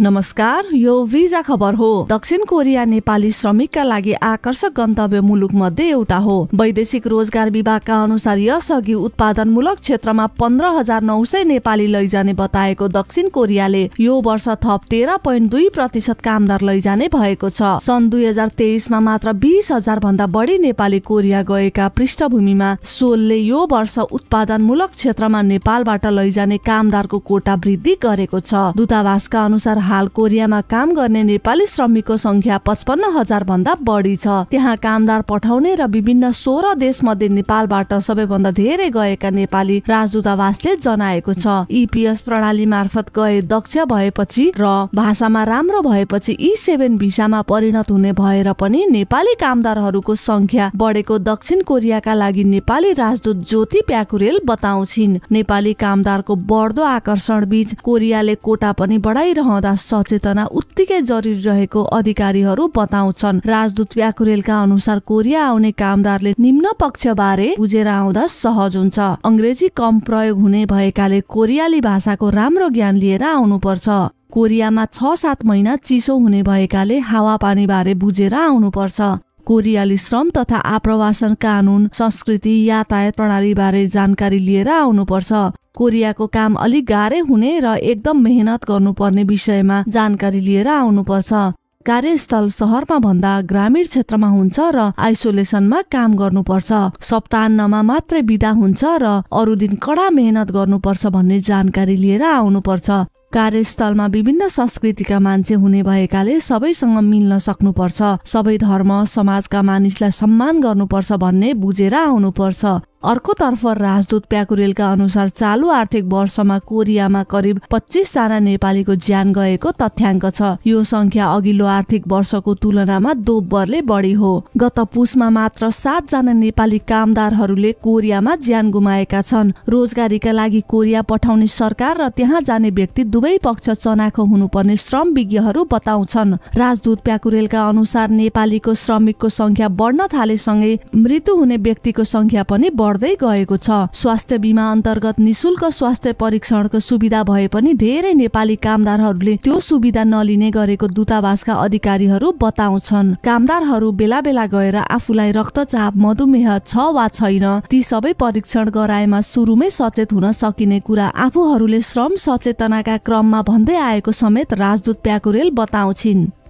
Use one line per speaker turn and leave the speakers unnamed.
नमस्कार यो भिजा खबर हो दक्षिण कोरिया नेपाली श्रमिकका लागि आकर्षक गन्तव्य मुलुक मध्ये एउटा हो वैदेशिक रोजगार विभागका अनुसार यसअघि उत्पादनमूलक क्षेत्रमा पन्ध्र हजार नौ सय नेपाली लैजाने बताएको दक्षिण कोरियाले यो वर्ष थप तेह्र पोइन्ट दुई प्रतिशत कामदार लैजाने भएको छ सन् दुई हजार तेइसमा मात्र बिस हजार भन्दा बढी नेपाली कोरिया गएका पृष्ठभूमिमा सोलले यो वर्ष उत्पादनमूलक क्षेत्रमा नेपालबाट लैजाने कामदारको कोटा वृद्धि गरेको छ दूतावासका अनुसार हाल कोरियामा काम गर्ने नेपाली श्रमिकको संख्या पचपन्न हजार भन्दा बढी छ त्यहाँ कामदार पठाउने र विभिन्न सोह्र देश मध्ये नेपालबाट सबैभन्दा धेरै गएका नेपाली राजदूतावासले जनाएको छ इपिएस प्रणाली मार्फत गए दक्ष भएपछि र भाषामा राम्रो भएपछि इ सेभेन भिसामा परिणत हुने भएर पनि नेपाली कामदारहरूको संख्या बढेको दक्षिण कोरियाका लागि नेपाली राजदूत ज्योति प्याकुरेल बताउँछिन् नेपाली कामदारको बढ्दो आकर्षण बीच कोरियाले कोटा पनि बढाइरहँदा एउटा सचेतना उत्तिकै जरुरी रहेको अधिकारीहरू बताउँछन् राजदूत व्याकुरेलका अनुसार कोरिया आउने कामदारले निम्न पक्ष बारे बुझेर आउँदा सहज हुन्छ अङ्ग्रेजी कम प्रयोग हुने भएकाले कोरियाली भाषाको राम्रो ज्ञान लिएर आउनुपर्छ कोरियामा छ सात महिना चिसो हुने भएकाले बारे बुझेर आउनुपर्छ कोरियाली श्रम तथा आप्रवासन कानून संस्कृति यातायात प्रणाली बारे जानकारी लिएर आउनुपर्छ कोरियाको काम अलिक गाह्रै हुने र एकदम मेहनत गर्नुपर्ने विषयमा जानकारी लिएर आउनुपर्छ कार्यस्थल सहरमा भन्दा ग्रामीण क्षेत्रमा हुन्छ र आइसोलेसनमा काम गर्नुपर्छ सप्ताहमा मात्रै विदा हुन्छ र अरू दिन कडा मेहनत गर्नुपर्छ भन्ने जानकारी लिएर आउनुपर्छ कार्यस्थलमा विभिन्न संस्कृतिका मान्छे हुने भएकाले सबैसँग मिल्न सक्नुपर्छ सबै धर्म समाजका मानिसलाई सम्मान गर्नुपर्छ भन्ने बुझेर आउनुपर्छ अर्कोतर्फ राजदूत प्याकुरेलका अनुसार चालु आर्थिक वर्षमा कोरियामा करिब जना नेपालीको ज्यान गएको तथ्याङ्क छ यो संख्या अघिल्लो आर्थिक वर्षको तुलनामा दोब्बरले बढी हो गत पुसमा मात्र सातजना नेपाली कामदारहरूले कोरियामा ज्यान गुमाएका छन् रोजगारीका लागि कोरिया पठाउने सरकार र त्यहाँ जाने व्यक्ति दुवै पक्ष चनाखो हुनुपर्ने श्रम विज्ञहरू बताउँछन् राजदूत प्याकुरेलका अनुसार नेपालीको श्रमिकको संख्या बढ्न थालेसँगै मृत्यु हुने व्यक्तिको संख्या पनि बढ बढ्दै गएको छ स्वास्थ्य बिमा अन्तर्गत निशुल्क स्वास्थ्य परीक्षणको सुविधा भए पनि धेरै नेपाली कामदारहरूले त्यो सुविधा नलिने गरेको दूतावासका अधिकारीहरू बताउँछन् कामदारहरू बेला बेला गएर आफूलाई रक्तचाप मधुमेह छ वा छैन ती सबै परीक्षण गराएमा सुरुमै सचेत हुन सकिने कुरा आफूहरूले श्रम सचेतनाका क्रममा भन्दै आएको समेत राजदूत प्याकुरेल बताउँछिन्